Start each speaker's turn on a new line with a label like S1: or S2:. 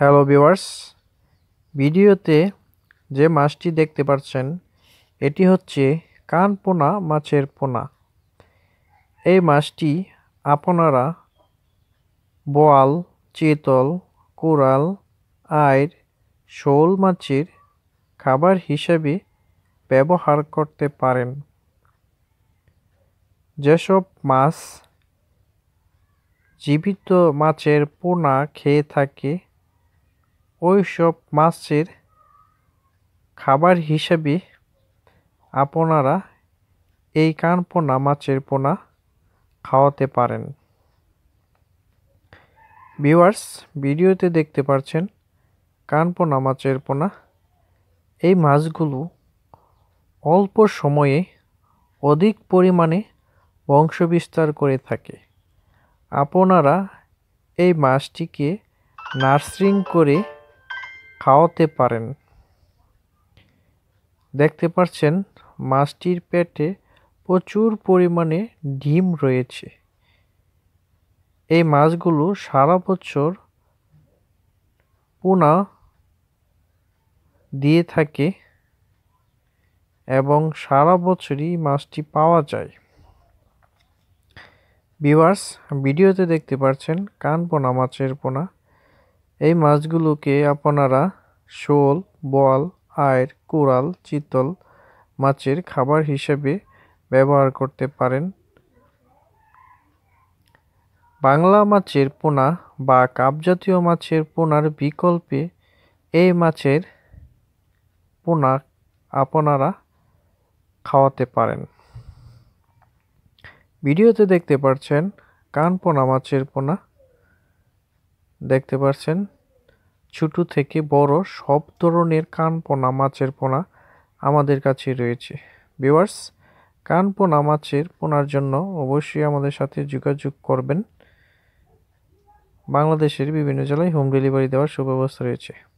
S1: hello viewers ভিডিওতে যে মাছটি দেখতে পাচ্ছেন এটি হচ্ছে কান পোনা মাছের পোনা এই মাছটি আপনারা বোয়াল চিতল কোরাল আয়ের শোল মাছের খাবার হিসেবে ব্যবহার করতে পারেন যেসব মাছ জীবিত মাছের পোনা খেয়ে থাকে ওই সব মাছের খাবার হিসেবে আপনারা এই পোনা মাছের পোনা খাওয়াতে পারেন ভিউয়ার্স ভিডিওতে দেখতে পাচ্ছেন পোনা মাছের পোনা এই মাছগুলো অল্প সময়ে অধিক পরিমাণে বংশবিস্তার করে থাকে আপনারা এই মাছটিকে নার্সিং করে খাওয়াতে পারেন দেখতে পাচ্ছেন মাছটির পেটে প্রচুর পরিমাণে ডিম রয়েছে এই মাছগুলো সারা বছর পোনা দিয়ে থাকে এবং সারা বছরই মাছটি পাওয়া যায় বিভার্স ভিডিওতে দেখতে পাচ্ছেন কান পোনা মাছের পোনা এই মাছগুলোকে আপনারা শোল বোয়াল আয়ের কোরাল চিতল মাছের খাবার হিসেবে ব্যবহার করতে পারেন বাংলা মাছের পোনা বা কাপজাতীয় মাছের পোনার বিকল্পে এই মাছের পোনা আপনারা খাওয়াতে পারেন ভিডিওতে দেখতে পাচ্ছেন কানপোনা মাছের পোনা দেখতে পাচ্ছেন ছোট থেকে বড় সব ধরনের কানপোনা মাছের পোনা আমাদের কাছে রয়েছে ভিওয়ার্স কানপোনা মাছের পোনার জন্য অবশ্যই আমাদের সাথে যোগাযোগ করবেন বাংলাদেশের বিভিন্ন জেলায় হোম ডেলিভারি দেওয়ার সুব্যবস্থা রয়েছে